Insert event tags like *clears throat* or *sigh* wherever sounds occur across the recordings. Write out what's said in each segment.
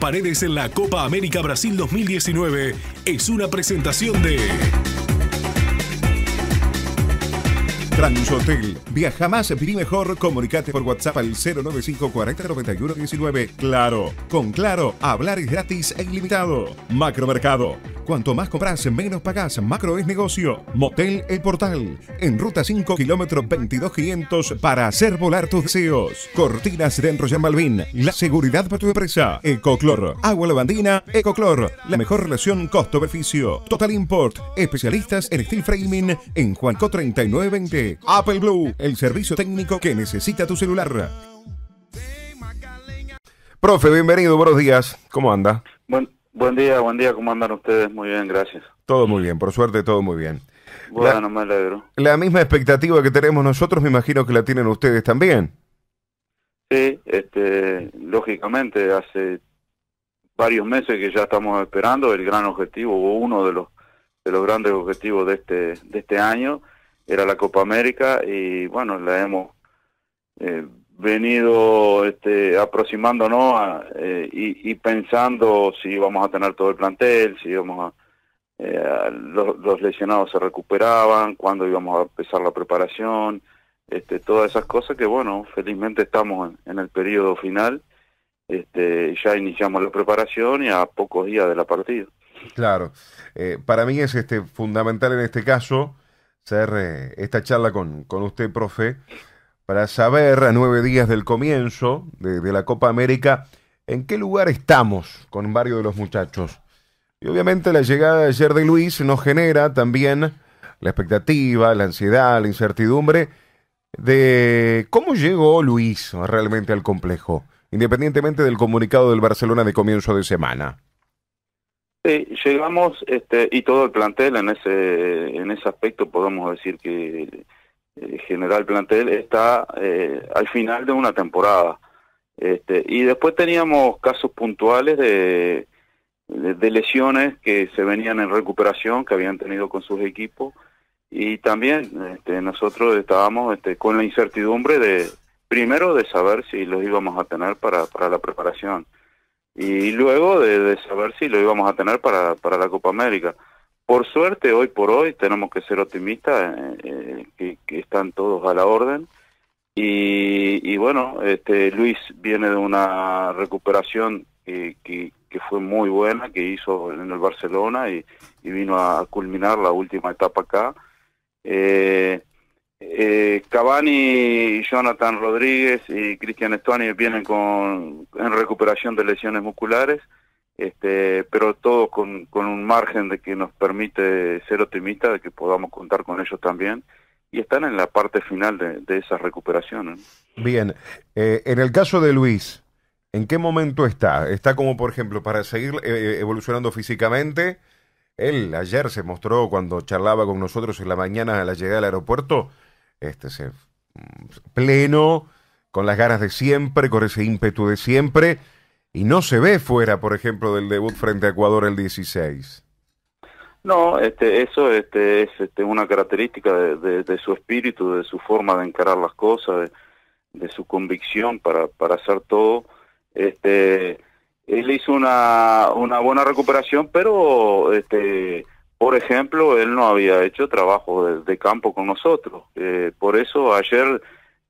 Paredes en la Copa América Brasil 2019 es una presentación de... Transhotel. Viaja más, viví mejor. Comunicate por WhatsApp al 095 40 19. Claro, con Claro, hablar es gratis e ilimitado. Macromercado. Cuanto más compras, menos pagas Macro es negocio. Motel El Portal. En ruta 5, kilómetro 22.500 para hacer volar tus deseos. Cortinas de Enrollar Malvin. La seguridad para tu empresa. Ecoclor. Agua lavandina. Ecoclor. La mejor relación costo-beneficio. Total Import. Especialistas en steel framing en Juanco 3920. Apple Blue, el servicio técnico que necesita tu celular. Profe, bienvenido, buenos días. ¿Cómo anda? Buen, día, buen día, ¿cómo andan ustedes? Muy bien, gracias. Todo muy bien, por suerte, todo muy bien. Bueno, me alegro. La misma expectativa que tenemos nosotros, me imagino que la tienen ustedes también. Sí, este, lógicamente, hace varios meses que ya estamos esperando el gran objetivo, o uno de los, de los grandes objetivos de este, de este año, era la Copa América y bueno, la hemos eh, venido este, aproximándonos a, eh, y, pensando si íbamos a tener todo el plantel, si íbamos a, eh, los, lesionados se recuperaban, cuándo íbamos a empezar la preparación, este, todas esas cosas que bueno, felizmente estamos en, el periodo final, este, ya iniciamos la preparación y a pocos días de la partida. Claro, para mí es este, fundamental en este caso hacer eh, esta charla con, usted, profe, para saber a nueve días del comienzo de, de, la Copa América, en qué lugar estamos con varios de los muchachos. Y obviamente la llegada de ayer de Luis nos genera también la expectativa, la ansiedad, la incertidumbre de cómo llegó Luis realmente al complejo, independientemente del comunicado del Barcelona de comienzo de semana llegamos este, y todo el plantel en ese en ese aspecto podemos decir que el eh, general plantel está eh, al final de una temporada este, y después teníamos casos puntuales de, de, lesiones que se venían en recuperación que habían tenido con sus equipos y también este, nosotros estábamos este, con la incertidumbre de primero de saber si los íbamos a tener para, para la preparación y luego de, saber si lo íbamos a tener para, para la Copa América. Por suerte, hoy por hoy tenemos que ser optimistas, eh, eh, que, están todos a la orden. Y, bueno, este, Luis viene de una recuperación que, que, fue muy buena, que hizo en el Barcelona y, vino a culminar la última etapa acá. Eh, cabani eh, Cavani, Jonathan Rodríguez y Cristian Estuani vienen con, en recuperación de lesiones musculares, este, pero todo con, un margen de que nos permite ser optimistas, de que podamos contar con ellos también y están en la parte final de, esas recuperaciones. Bien, eh, en el caso de Luis, ¿en qué momento está? ¿Está como, por ejemplo, para seguir eh, evolucionando físicamente? Él ayer se mostró cuando charlaba con nosotros en la mañana a la llegada al aeropuerto este, se, mm, pleno, con las ganas de siempre, con ese ímpetu de siempre, y no se ve fuera, por ejemplo, del debut frente a Ecuador el 16. No, este, eso este, es este, una característica de, su espíritu, de su forma de encarar las cosas, de, de su convicción para, para hacer todo. Este, él hizo una, una buena recuperación, pero este, por ejemplo, él no había hecho trabajo de, campo con nosotros. Eh, por eso ayer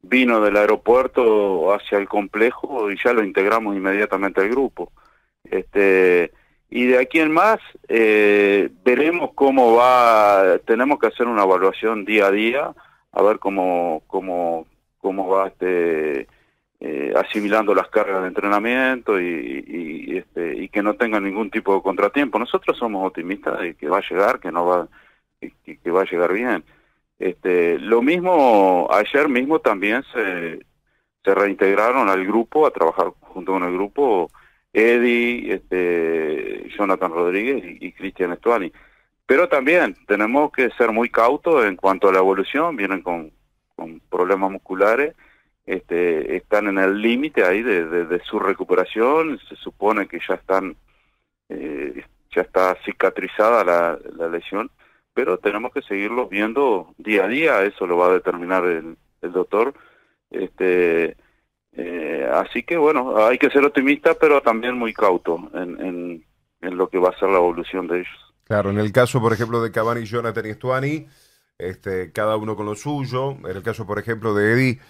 vino del aeropuerto hacia el complejo y ya lo integramos inmediatamente al grupo. Este, y de aquí en más, eh, veremos cómo va, tenemos que hacer una evaluación día a día, a ver cómo, cómo, cómo va este, eh, asimilando las cargas de entrenamiento y, este, que no tengan ningún tipo de contratiempo. Nosotros somos optimistas de que va a llegar, que no va, que, va a llegar bien. Este, lo mismo ayer mismo también se, se reintegraron al grupo a trabajar junto con el grupo Eddie, este, Jonathan Rodríguez y, Cristian Estuani. Pero también tenemos que ser muy cautos en cuanto a la evolución, vienen con problemas musculares este, están en el límite ahí de, de, su recuperación, se supone que ya están, eh, ya está cicatrizada la, la, lesión, pero tenemos que seguirlos viendo día a día, eso lo va a determinar el, el doctor. Este, eh, así que bueno, hay que ser optimista, pero también muy cauto en, en, en lo que va a ser la evolución de ellos. Claro, en el caso, por ejemplo, de Cavani y Jonathan Estuani, este, cada uno con lo suyo. En el caso, por ejemplo, de Eddie,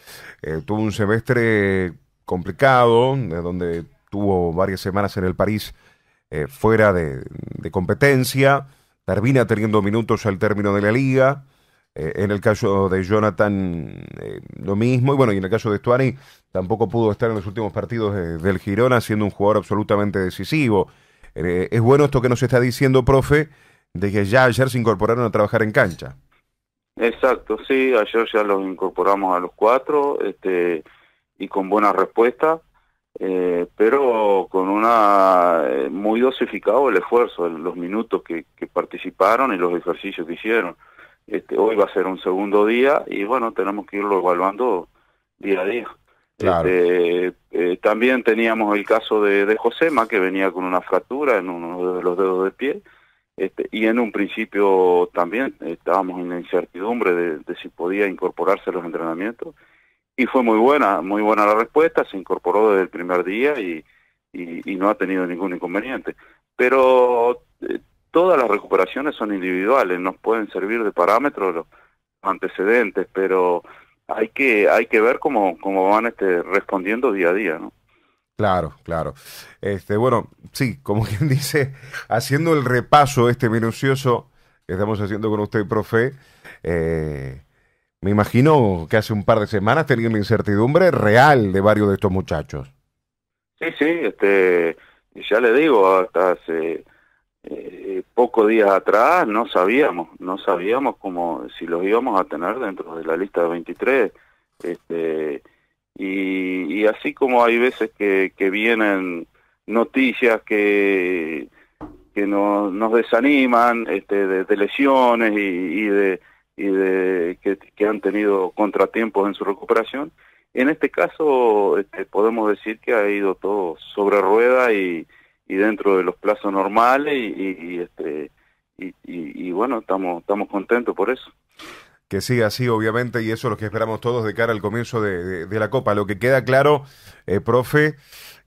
eh, tuvo un semestre complicado, eh, donde tuvo varias semanas en el París eh, fuera de, competencia, termina teniendo minutos al término de la liga. en el caso de Jonathan, lo mismo. Y bueno, y en el caso de Stuani, tampoco pudo estar en los últimos partidos del Girona, siendo un jugador absolutamente decisivo. es bueno esto que nos está diciendo, profe, de que ya ayer se incorporaron a trabajar en cancha. Exacto, sí, ayer ya los incorporamos a los cuatro este, y con buena respuesta, eh, pero con una eh, muy dosificado el esfuerzo, los minutos que, que, participaron y los ejercicios que hicieron. Este, hoy va a ser un segundo día y bueno, tenemos que irlo evaluando día a día. Este, eh, también teníamos el caso de, de Josema, que venía con una fractura en uno de los dedos de pie este, y en un principio también estábamos en la incertidumbre de, si podía incorporarse a los entrenamientos. Y fue muy buena, muy buena la respuesta, se incorporó desde el primer día y, y, no ha tenido ningún inconveniente. Pero eh, todas las recuperaciones son individuales, nos pueden servir de parámetros los antecedentes, pero hay que, hay que ver cómo, cómo van este, respondiendo día a día, ¿no? Claro, claro. Este, bueno, sí, como *laughs* quien dice, haciendo el repaso este minucioso que estamos haciendo con usted, profe, eh, me imagino que hace un par de semanas tenía la incertidumbre real de varios de estos muchachos. Sí, sí, este, ya le digo, hasta hace eh, pocos días atrás no sabíamos, no sabíamos cómo, si los íbamos a tener dentro de la lista de 23. Este, y, y así como hay veces que, que vienen noticias que, que nos, nos desaniman este, de, lesiones y, de, y de que, han tenido contratiempos en su recuperación. En este caso este, podemos decir que ha ido todo sobre rueda y, y dentro de los plazos normales y, y este, y, y, bueno, estamos, estamos contentos por eso que siga así, obviamente, y eso es lo que esperamos todos de cara al comienzo de, la Copa. Lo que queda claro, eh, profe,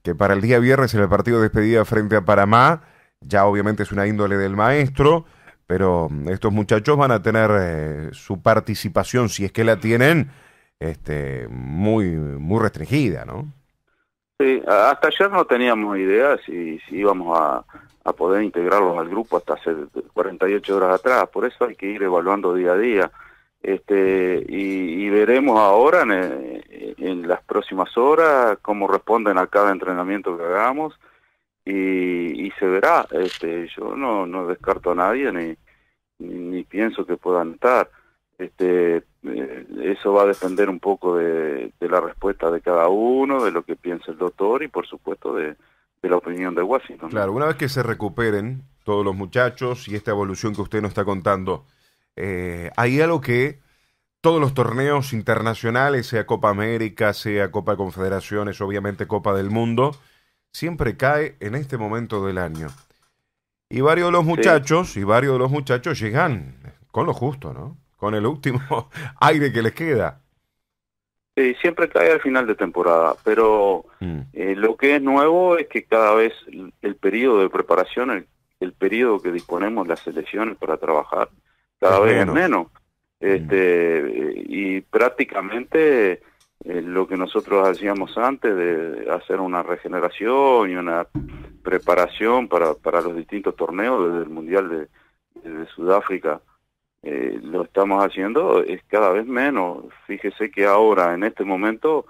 que para el día viernes en el partido de despedida frente a Paramá, ya obviamente es una índole del maestro, pero mm, estos muchachos van a tener eh, su participación, si es que la tienen, este, muy, muy restringida, ¿no? Sí, hasta ayer no teníamos idea si, si íbamos a, a poder integrarlos al grupo hasta hace 48 horas atrás, por eso hay que ir evaluando día a día este, y, veremos ahora en, las próximas horas cómo responden a cada entrenamiento que hagamos y, se verá. Este, yo no, no descarto a nadie ni, ni, pienso que puedan estar. Este, eh, eso va a depender un poco de, la respuesta de cada uno, de lo que piensa el doctor y por supuesto de, de la opinión de Washington. Claro, una vez que se recuperen todos los muchachos y esta evolución que usted nos está contando, eh, ahí a lo que todos los torneos internacionales, sea Copa América, sea Copa Confederaciones, obviamente Copa del Mundo, siempre cae en este momento del año. Y varios de los muchachos, y varios de los muchachos llegan con lo justo, ¿no? Con el último *laughs* aire que les queda. Sí, siempre cae al final de temporada, pero mm. eh, lo que es nuevo es que cada vez el, periodo de preparación, el, el periodo que disponemos las selecciones para trabajar, cada vez menos. Mm. Este, Y prácticamente eh, lo que nosotros hacíamos antes de hacer una regeneración y una preparación para, los distintos torneos, desde el Mundial de, Sudáfrica, eh, lo estamos haciendo es cada vez menos. Fíjese que ahora, en este momento,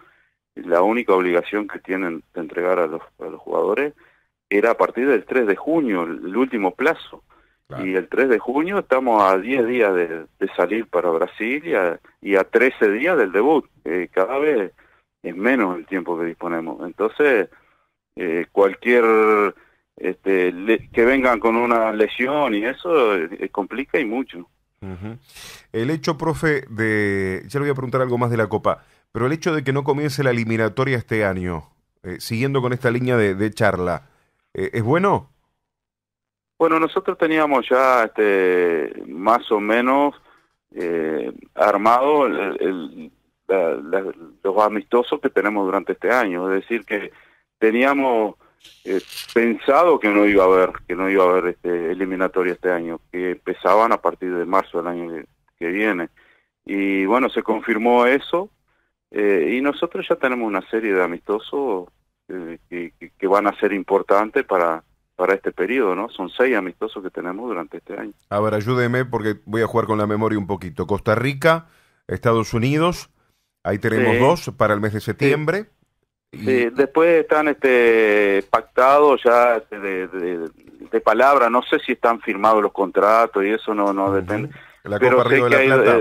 la única obligación que tienen de entregar a los, a los jugadores era a partir del 3 de junio, el último plazo. Y el 3 de junio estamos a 10 días de, salir para Brasil y a, 13 días del debut. cada vez es menos el tiempo que disponemos. Entonces, eh, cualquier este, que vengan con una lesión y eso eh, complica y mucho. El hecho, profe, de... Ya le voy a preguntar algo más de la Copa, pero el hecho de que no comience la eliminatoria este año, eh, siguiendo con esta línea de charla, ¿es bueno? Bueno, nosotros teníamos ya este, más o menos eh, armado el, los amistosos que tenemos durante este año, es decir, que teníamos eh, pensado que no iba a haber, que no iba a haber este, eliminatoria este año, que empezaban a partir de marzo del año que, viene. Y bueno, se confirmó eso, eh, y nosotros ya tenemos una serie de amistosos eh, que, que, van a ser importantes para, para este periodo, ¿no? Son seis amistosos que tenemos durante este año. A ver, ayúdeme porque voy a jugar con la memoria un poquito. Costa Rica, Estados Unidos, ahí tenemos dos para el mes de septiembre. después están este pactados ya este, de, palabra, no sé si están firmados los contratos y eso no, no depende. La Copa de la Plata.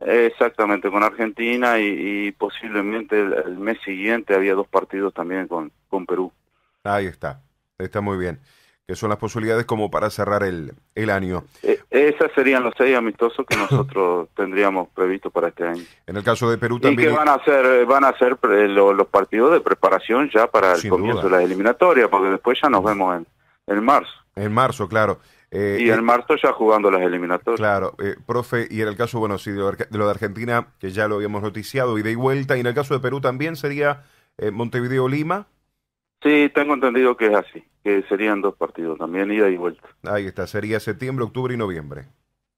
Eh, exactamente, con Argentina y, posiblemente el, mes siguiente había dos partidos también con Perú. Ahí está. Está muy bien. Que son las posibilidades como para cerrar el, el año. E, esas serían los seis amistosos que nosotros *coughs* tendríamos previsto para este año. En el caso de Perú también. Y que van a ser, van a ser eh, los, partidos de preparación ya para el comienzo de las eliminatorias, porque después ya nos vemos en, en marzo. En marzo, claro. Eh, y eh, en marzo ya jugando las eliminatorias. Claro, profe, y en el caso, bueno, sí, de lo, de Argentina, que ya lo habíamos noticiado, y de vuelta, y en el caso de Perú también sería Montevideo-Lima. Sí, tengo entendido que es así, que serían dos partidos también, ida y vuelta. Ahí está, sería septiembre, octubre y noviembre.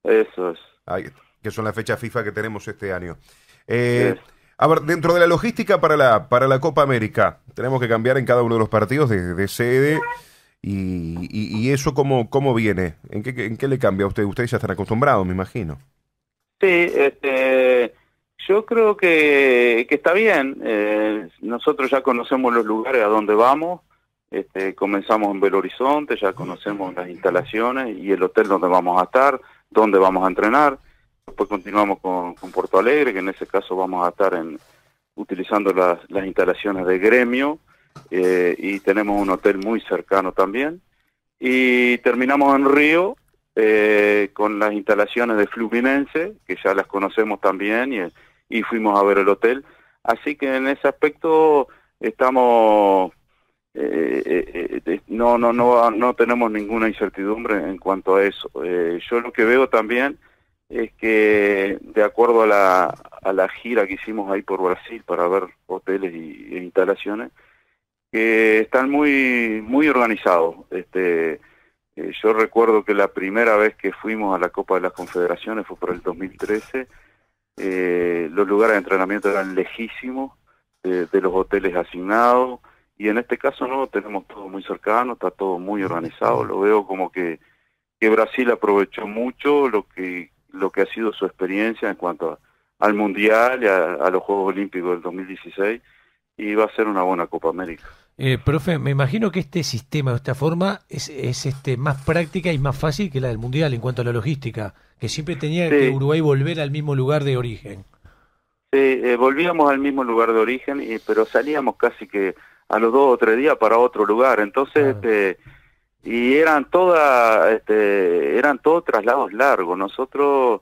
Eso es. Ahí que son las fechas FIFA que tenemos este año. Eh, a ver, dentro de la logística para la, para la Copa América, tenemos que cambiar en cada uno de los partidos de, sede. Y, eso cómo, cómo viene? ¿En qué, ¿En qué le cambia a usted? Ustedes ya están acostumbrados, me imagino. Sí, este, yo creo que, está bien. Eh, nosotros ya conocemos los lugares a donde vamos. Este, comenzamos en Belo Horizonte, ya conocemos las instalaciones y el hotel donde vamos a estar, donde vamos a entrenar. Después continuamos con, con Alegre, que en ese caso vamos a estar en, utilizando las, instalaciones de gremio eh, y tenemos un hotel muy cercano también. Y terminamos en Río eh, con las instalaciones de Fluminense, que ya las conocemos también y y fuimos a ver el hotel. Así que en ese aspecto estamos eh, eh, eh, no, no, no, no tenemos ninguna incertidumbre en cuanto a eso. yo lo que veo también es que de acuerdo a la, a la gira que hicimos ahí por Brasil para ver hoteles y, e instalaciones, que están muy, muy organizados. Este, yo recuerdo que la primera vez que fuimos a la Copa de las Confederaciones fue por el 2013 eh, los lugares de entrenamiento eran lejísimos de, los hoteles asignados y en este caso no, tenemos todo muy cercano, está todo muy organizado. Lo veo como que, que Brasil aprovechó mucho lo que, lo que ha sido su experiencia en cuanto al Mundial y a los Juegos Olímpicos del 2016 y va a ser una buena Copa América. Eh, profe, me imagino que este sistema, de esta forma, es, es, este más práctica y más fácil que la del Mundial en cuanto a la logística, que siempre tenía que Uruguay volver al mismo lugar de origen. Sí, eh, volvíamos al mismo lugar de origen, pero salíamos casi que a los dos o tres días para otro lugar. Entonces, este, y eran todas, este, eran todos traslados largos. Nosotros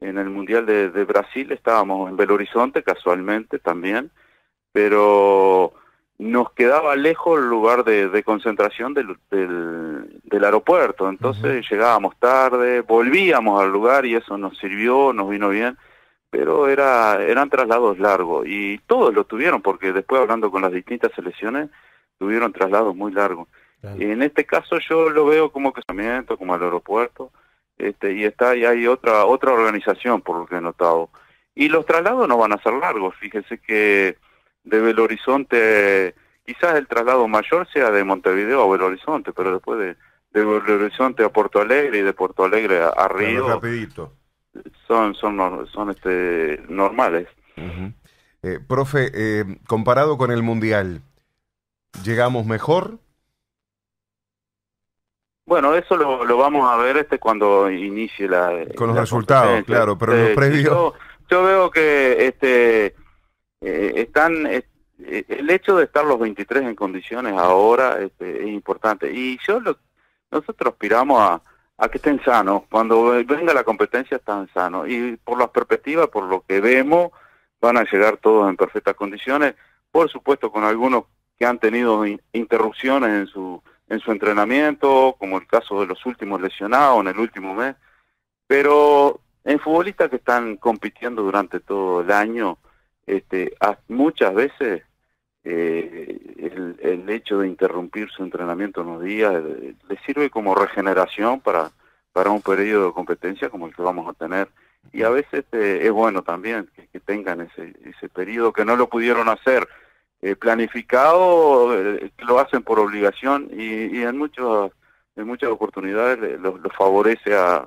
en el Mundial de, de Brasil estábamos en Belo Horizonte, casualmente también, pero nos quedaba lejos el lugar de, concentración del, del, aeropuerto, entonces llegábamos tarde, volvíamos al lugar y eso nos sirvió, nos vino bien, pero era, eran traslados largos y todos lo tuvieron porque después hablando con las distintas selecciones tuvieron traslados muy largos. en este caso yo lo veo como casamiento, como al aeropuerto, este, y está y hay otra otra organización por lo que he notado. Y los traslados no van a ser largos, fíjese que de Belo Horizonte, quizás el traslado mayor sea de Montevideo a Belo Horizonte, pero después de, Belo Horizonte a Porto Alegre y de Porto Alegre a, Río. Son, son, son este, normales. Eh, profe, eh, comparado con el Mundial, ¿llegamos mejor? Bueno, eso lo, vamos a ver este cuando inicie la... Con los resultados, claro, pero en los Yo, yo, veo que este eh, están eh, eh, el hecho de estar los 23 en condiciones ahora este, es importante y yo nosotros aspiramos a, a que estén sanos cuando venga la competencia están sanos y por las perspectivas por lo que vemos van a llegar todos en perfectas condiciones por supuesto con algunos que han tenido interrupciones en su en su entrenamiento, como el caso de los últimos lesionados en el último mes, pero en futbolistas que están compitiendo durante todo el año, este, muchas veces eh, el, hecho de interrumpir su entrenamiento unos días eh, le, sirve como regeneración para, para un periodo de competencia como el que vamos a tener. Y a veces este, es bueno también que, tengan ese, ese periodo que no lo pudieron hacer eh, planificado, lo hacen por obligación y, en, muchos, en muchas oportunidades los lo favorece a,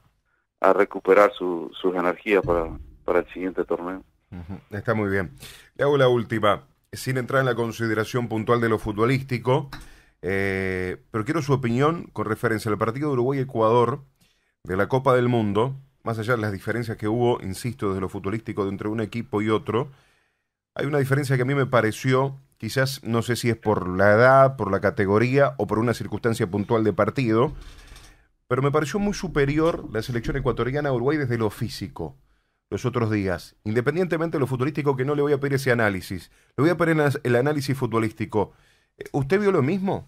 recuperar sus energías para, para el siguiente torneo. Está muy bien. Le hago la última, sin entrar en la consideración puntual de lo futbolístico, eh, pero quiero su opinión con referencia al partido de Uruguay-Ecuador de la Copa del Mundo, más allá de las diferencias que hubo, insisto, desde lo futbolístico entre un equipo y otro. Hay una diferencia que a mí me pareció, quizás no sé si es por la edad, por la categoría o por una circunstancia puntual de partido, pero me pareció muy superior la selección ecuatoriana a Uruguay desde lo físico los otros días. Independientemente de lo futbolístico, que no le voy a pedir ese análisis. Le voy a pedir el análisis futbolístico. Eh, ¿Usted vio lo mismo?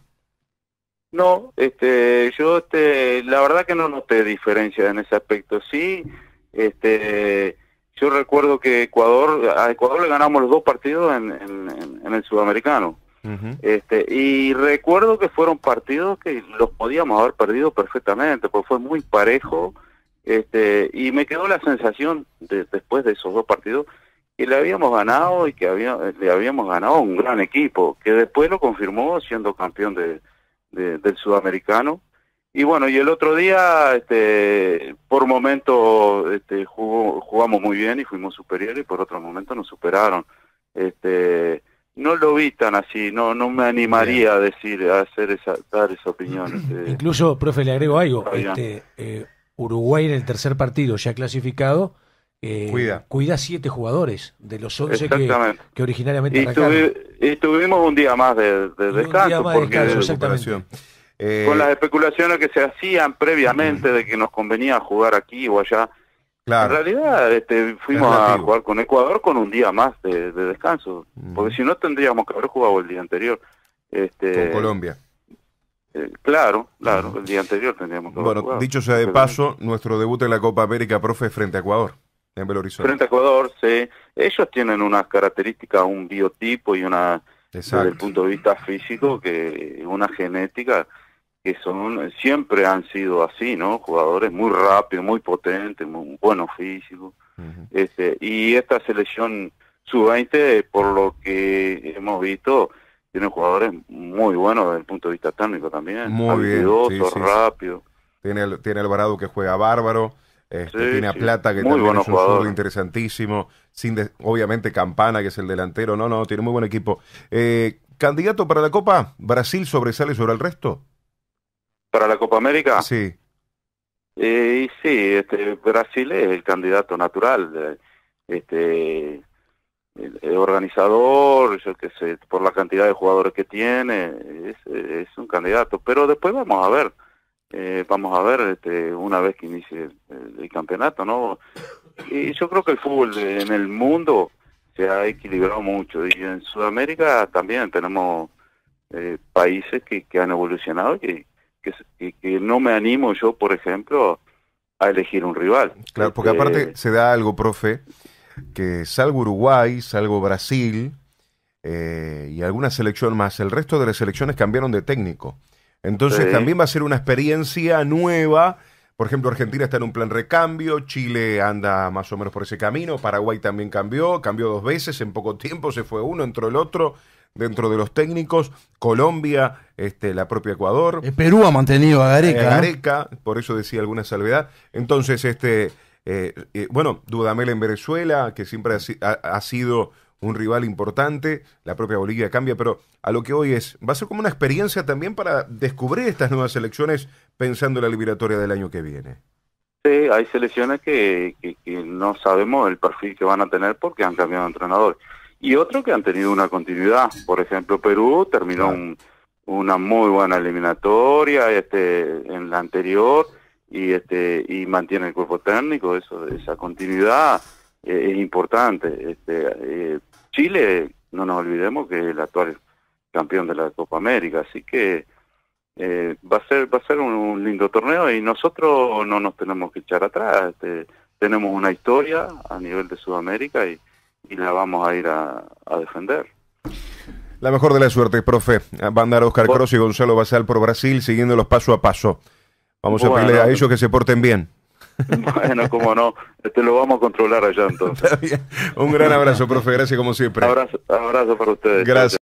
No, este, yo este, la verdad que no noté diferencia en ese aspecto. Sí, este, yo recuerdo que Ecuador, a Ecuador le ganamos los dos partidos en, el sudamericano. este, y recuerdo que fueron partidos que los podíamos haber perdido perfectamente, porque fue muy parejo este, y me quedó la sensación después de esos dos partidos que le habíamos ganado y que le habíamos ganado un gran equipo, que después lo confirmó siendo campeón de, del sudamericano. Y bueno, y el otro día, este, por momentos este, jugamos muy bien y fuimos superiores, y por otro momento nos superaron. Este, no lo vi tan así, no, no me animaría a decir, a hacer esa, dar esa opinión. *clears throat* Este. Incluso, profe, le agrego algo. Uruguay en el tercer partido ya clasificado eh, cuida. cuida siete jugadores de los once que, originariamente y, Estuvimos tuvimos un día más de, descanso, porque con eh, las especulaciones que se hacían previamente de que nos convenía jugar aquí o allá En realidad este, fuimos a jugar con Ecuador con un día más de, descanso, porque si no tendríamos que haber jugado el día anterior. Este, con Colombia. Eh, claro, claro, el día anterior tendríamos que Bueno, dicho sea de paso, nuestro debut en la Copa América, profe, frente a Ecuador, en Belo Horizonte. Frente a Ecuador, sí. Ellos tienen unas características, un biotipo y una, Exacto. desde el punto de vista físico, que una genética que son siempre han sido así, ¿no? Jugadores muy rápidos, muy potentes, muy buenos físicos. Este, y esta selección sub-20, por lo que hemos visto, tiene jugadores muy buenos desde el punto de vista técnico también. Muy bien. Sí, rápido. Tiene, tiene Alvarado que juega bárbaro. Este, tiene a Plata, que también es un jugador interesantísimo. Sin obviamente Campana, que es el delantero. No, no, tiene muy buen equipo. Eh, ¿Candidato para la Copa? ¿Brasil sobresale sobre el resto? ¿Para la Copa América? Sí. Eh, sí, este, Brasil es el candidato natural. Eh, este, el, organizador, yo que sé, por la cantidad de jugadores que tiene, es, un candidato. Pero después vamos a ver, eh, vamos a ver este, una vez que inicie el, campeonato, ¿no? Y yo creo que el fútbol en el mundo se ha equilibrado mucho y en Sudamérica también tenemos eh, países que, que, han evolucionado y que, no me animo yo, por ejemplo, a elegir un rival. Claro, porque aparte eh, se da algo, profe, que salgo Uruguay, salgo Brasil eh, y alguna selección más, el resto de las selecciones cambiaron de técnico. Entonces también va a ser una experiencia nueva. Por ejemplo, Argentina está en un plan recambio, Chile anda más o menos por ese camino, Paraguay también cambió, cambió dos veces en poco tiempo, se fue uno, entró el otro dentro de los técnicos, Colombia, este, la propia Ecuador. Eh, Perú ha mantenido a eh, Gareca. por eso decía alguna salvedad. Entonces, este, eh, eh, bueno, Dudamel en Venezuela, que siempre ha, sido un rival importante, la propia Bolivia cambia, pero a lo que hoy es, va a ser como una experiencia también para descubrir estas nuevas selecciones pensando en la liberatoria del año que viene. Sí, hay selecciones que, no sabemos el perfil que van a tener porque han cambiado de entrenador. Y otros que han tenido una continuidad, por ejemplo, Perú terminó una muy buena eliminatoria este, en la anterior y este y mantiene el cuerpo técnico eso esa continuidad eh, es importante este eh, Chile no nos olvidemos que es el actual campeón de la Copa América así que eh, va a ser va a ser un, lindo torneo y nosotros no nos tenemos que echar atrás este, tenemos una historia a nivel de Sudamérica y, la vamos a ir a, defender la mejor de la suerte, profe. Van a dar Oscar Cross y Gonzalo Basal por Brasil, siguiendo los paso a paso. Vamos a pedirle a ellos que se porten bien. *laughs* Bueno, como no, te este, lo vamos a controlar allá entonces. *laughs* Un gran abrazo, profe, gracias como siempre. Abrazo, abrazo para ustedes. Gracias.